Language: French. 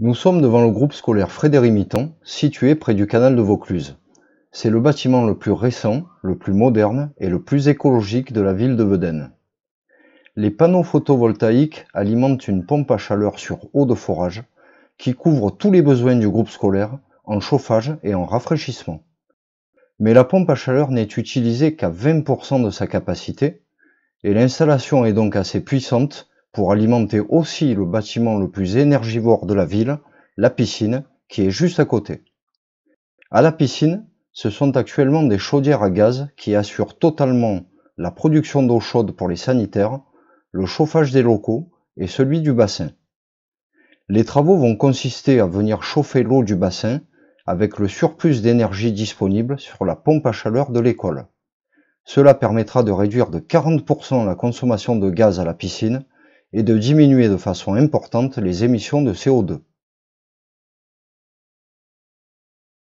Nous sommes devant le groupe scolaire Frédéric mitton situé près du canal de Vaucluse. C'est le bâtiment le plus récent, le plus moderne et le plus écologique de la ville de Vedène. Les panneaux photovoltaïques alimentent une pompe à chaleur sur eau de forage qui couvre tous les besoins du groupe scolaire en chauffage et en rafraîchissement. Mais la pompe à chaleur n'est utilisée qu'à 20% de sa capacité et l'installation est donc assez puissante pour alimenter aussi le bâtiment le plus énergivore de la ville, la piscine, qui est juste à côté. À la piscine, ce sont actuellement des chaudières à gaz qui assurent totalement la production d'eau chaude pour les sanitaires, le chauffage des locaux et celui du bassin. Les travaux vont consister à venir chauffer l'eau du bassin avec le surplus d'énergie disponible sur la pompe à chaleur de l'école. Cela permettra de réduire de 40% la consommation de gaz à la piscine et de diminuer de façon importante les émissions de CO2.